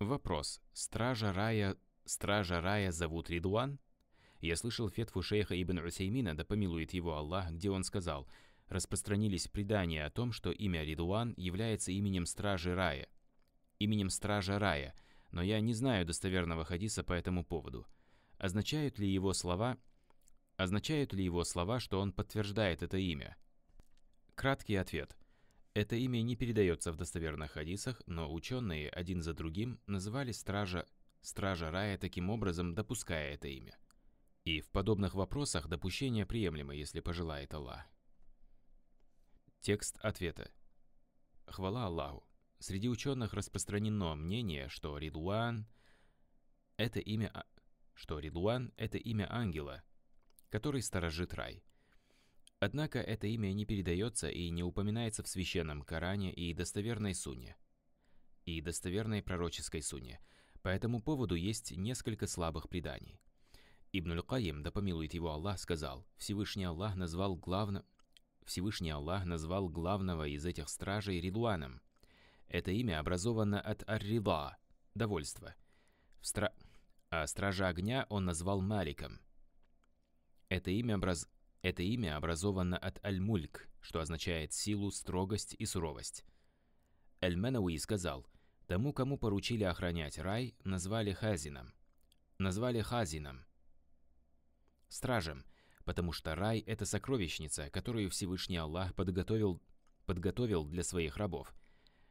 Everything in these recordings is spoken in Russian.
Вопрос. Стража рая... Стража рая зовут Ридуан? Я слышал фетву шейха Ибн Усеймина, да помилует его Аллах, где он сказал, распространились предания о том, что имя Ридуан является именем стражи рая. Именем стража рая, но я не знаю достоверного хадиса по этому поводу. Означают ли его слова... Означают ли его слова, что он подтверждает это имя? Краткий ответ. Это имя не передается в достоверных хадисах, но ученые один за другим называли стража стража рая таким образом, допуская это имя. И в подобных вопросах допущение приемлемо, если пожелает Аллах. Текст ответа. Хвала Аллаху. Среди ученых распространено мнение, что Ридуан – это имя, а, что Ридуан – это имя ангела, который сторожит рай. Однако это имя не передается и не упоминается в священном Коране и достоверной Суне. И достоверной пророческой Суне. По этому поводу есть несколько слабых преданий. Ибн Аль-Каим, да помилует его Аллах, сказал, Всевышний Аллах назвал главно... Всевышний Аллах назвал главного из этих стражей Ридуаном. Это имя образовано от Ар-Рида, довольство. В стра... А стража огня он назвал Маликом. Это имя образ... Это имя образовано от «аль-мульк», что означает силу, строгость и суровость. Эль-Менауи сказал, тому, кому поручили охранять рай, назвали Хазином. Назвали Хазином. Стражем, потому что рай – это сокровищница, которую Всевышний Аллах подготовил, подготовил для своих рабов.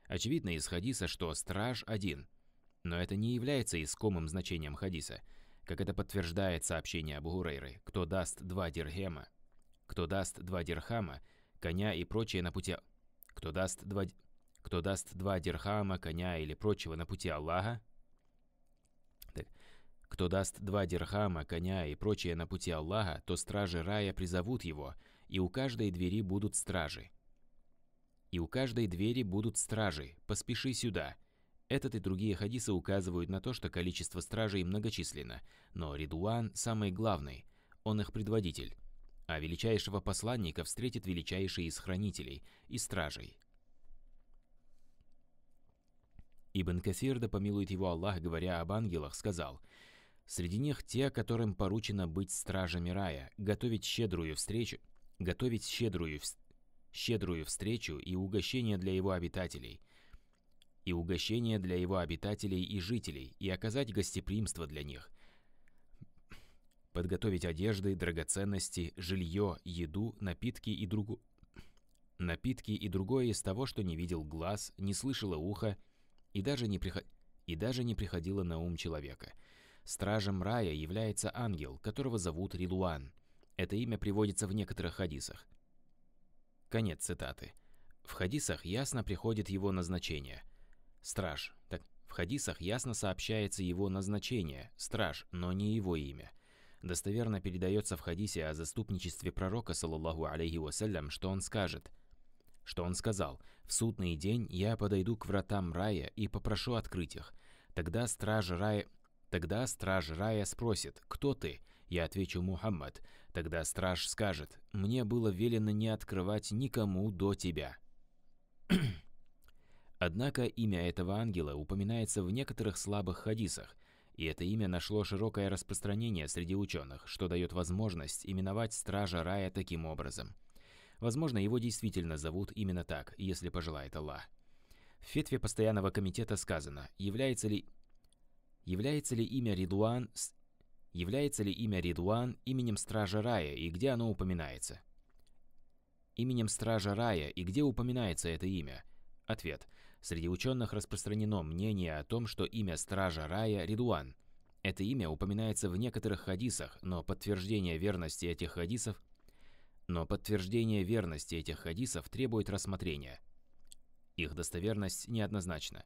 Очевидно из хадиса, что страж один. Но это не является искомым значением хадиса, как это подтверждает сообщение Абу Гурейры, кто даст два дирхема, кто даст два дирхама, коня и прочее на пути... Кто даст два... Кто даст два дирхама, коня или прочего на пути Аллаха... Так. Кто даст два дирхама, коня и прочее на пути Аллаха, то стражи рая призовут его, и у каждой двери будут стражи. И у каждой двери будут стражи, поспеши сюда. Этот и другие хадисы указывают на то, что количество стражей многочисленно, но Ридуан самый главный, он их предводитель а величайшего посланника встретит величайший из хранителей и стражей. Ибн Касир, да помилует его Аллах, говоря об ангелах, сказал, «Среди них те, которым поручено быть стражами рая, готовить щедрую встречу, готовить щедрую, щедрую встречу и угощение для его обитателей, и угощение для его обитателей и жителей, и оказать гостеприимство для них, подготовить одежды, драгоценности, жилье, еду, напитки и другу... Напитки и другое из того, что не видел глаз, не слышало ухо и даже не, приход... и даже не приходило на ум человека. Стражем рая является ангел, которого зовут Рилуан. Это имя приводится в некоторых хадисах. Конец цитаты. В хадисах ясно приходит его назначение. Страж. Так, в хадисах ясно сообщается его назначение, страж, но не его имя – Достоверно передается в хадисе о заступничестве пророка, саллаллаху алейхи вассалям, что он скажет – что он сказал, «В судный день я подойду к вратам рая и попрошу открыть их. Тогда страж рая...» Тогда страж рая спросит, «Кто ты?» Я отвечу, «Мухаммад». Тогда страж скажет, «Мне было велено не открывать никому до тебя». Однако имя этого ангела упоминается в некоторых слабых хадисах, и это имя нашло широкое распространение среди ученых, что дает возможность именовать Стража Рая таким образом. Возможно, его действительно зовут именно так, если пожелает Аллах. В фетве постоянного комитета сказано, является ли, является ли имя Ридуан является ли имя Ридуан именем Стража Рая и где оно упоминается? Именем Стража Рая и где упоминается это имя? Ответ. Среди ученых распространено мнение о том, что имя Стража Рая – Ридуан. Это имя упоминается в некоторых хадисах, но подтверждение верности этих хадисов но подтверждение верности этих хадисов требует рассмотрения. Их достоверность неоднозначна.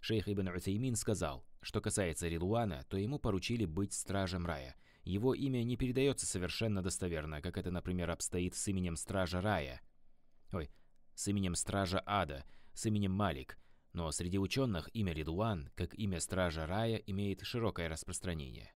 Шейх Ибн Утеймин сказал, что касается Ридуана, то ему поручили быть стражем рая. Его имя не передается совершенно достоверно, как это, например, обстоит с именем стража рая. Ой, с именем стража ада – с именем Малик, но среди ученых имя Ридуан, как имя Стража Рая, имеет широкое распространение.